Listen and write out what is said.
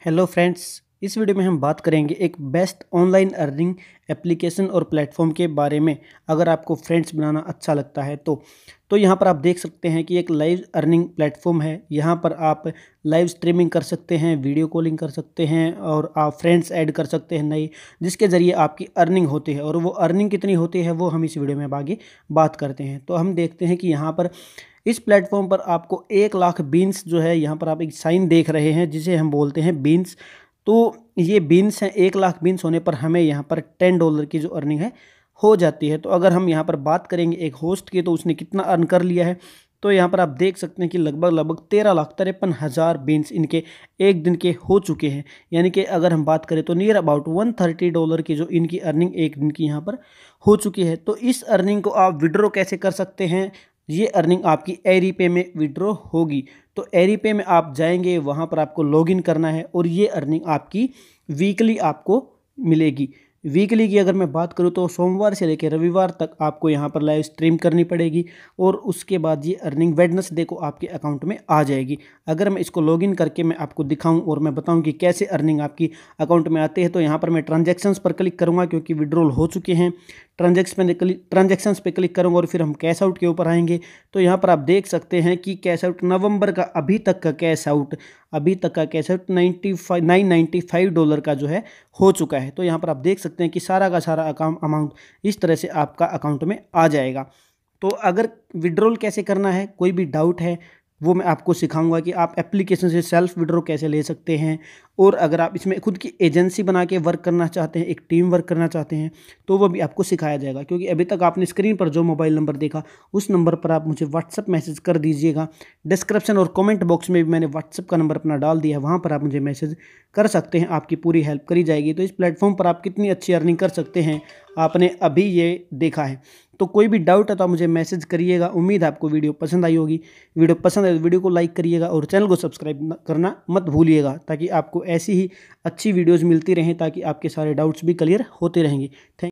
hello friends इस video में हम बात करेंगे एक बेस्ट ऑनलाइन अर्निंग एप्लीकेशन और प्लेटफॉर्म के बारे में अगर आपको फ्रेंड्स बनाना अच्छा लगता है तो तो यहाँ पर आप देख सकते हैं कि एक लाइव अर्निंग प्लेटफॉर्म है यहाँ पर आप लाइव स्ट्रीमिंग कर सकते हैं वीडियो कॉलिंग कर सकते हैं और आप फ्रेंड्स ऐड कर सकते हैं नई जिसके ज़रिए आपकी अर्निंग होती है और वो अर्निंग कितनी होती है वो हम इस वीडियो में आगे बात करते हैं तो हम देखते हैं कि यहाँ पर इस प्लेटफॉर्म पर आपको एक लाख बीन्स जो है यहाँ पर आप एक साइन देख रहे हैं जिसे हम बोलते हैं बीन्स तो ये बीन्स हैं एक लाख बीन्स होने पर हमें यहाँ पर टेन डॉलर की जो अर्निंग है हो जाती है तो अगर हम यहाँ पर बात करेंगे एक होस्ट की तो उसने कितना अर्न कर लिया है तो यहाँ पर आप देख सकते हैं कि लगभग लगभग तेरह लाख तिरपन हज़ार बीन्स इनके एक दिन के हो चुके हैं यानी कि अगर हम बात करें तो near about one thirty dollar की जो इनकी अर्निंग एक दिन की यहाँ पर हो चुकी है तो इस अर्निंग को आप विड्रॉ कैसे कर सकते हैं ये अर्निंग आपकी एरी पे में विड्रॉ होगी तो एरी पे में आप जाएंगे वहाँ पर आपको लॉगिन करना है और ये अर्निंग आपकी वीकली आपको मिलेगी वीकली की अगर मैं बात करूँ तो सोमवार से लेकर रविवार तक आपको यहाँ पर लाइव स्ट्रीम करनी पड़ेगी और उसके बाद ये अर्निंग वेडनसडे को आपके अकाउंट में आ जाएगी अगर मैं इसको लॉगिन करके मैं आपको दिखाऊं और मैं बताऊं कि कैसे अर्निंग आपकी अकाउंट में आते हैं तो यहाँ पर मैं ट्रांजेक्शन्स पर क्लिक करूँगा क्योंकि विड्रॉल हो चुके हैं ट्रांजेक्शन पे ट्रांजेक्शन पे क्लिक करूँगा और फिर हम कैश आउट के ऊपर आएंगे तो यहाँ पर आप देख सकते हैं कि कैश आउट नवंबर का अभी तक का कैश आउट अभी तक का cash out ninety five nine ninety five dollar का जो है हो चुका है तो यहाँ पर आप देख सकते हैं कि सारा का सारा अकाउंट अमाउंट इस तरह से आपका अकाउंट में आ जाएगा तो अगर विड्रॉल कैसे करना है कोई भी डाउट है वो मैं आपको सिखाऊंगा कि आप एप्लीकेशन से सेल्फ विड्रो कैसे ले सकते हैं और अगर आप इसमें खुद की एजेंसी बना के वर्क करना चाहते हैं एक टीम वर्क करना चाहते हैं तो वो भी आपको सिखाया जाएगा क्योंकि अभी तक आपने स्क्रीन पर जो मोबाइल नंबर देखा उस नंबर पर आप मुझे व्हाट्सअप मैसेज कर दीजिएगा डिस्क्रिप्शन और कॉमेंट बॉक्स में भी मैंने व्हाट्सअप का नंबर अपना डाल दिया है वहाँ पर आप मुझे मैसेज कर सकते हैं आपकी पूरी हेल्प करी जाएगी तो इस प्लेटफॉर्म पर आप कितनी अच्छी अर्निंग कर सकते हैं आपने अभी ये देखा है तो कोई भी डाउट है तो आप मुझे मैसेज करिएगा उम्मीद है आपको वीडियो पसंद आई होगी वीडियो पसंद आए तो वीडियो को लाइक करिएगा और चैनल को सब्सक्राइब करना मत भूलिएगा ताकि आपको ऐसी ही अच्छी वीडियोज़ मिलती रहें ताकि आपके सारे डाउट्स भी क्लियर होते रहेंगे थैंक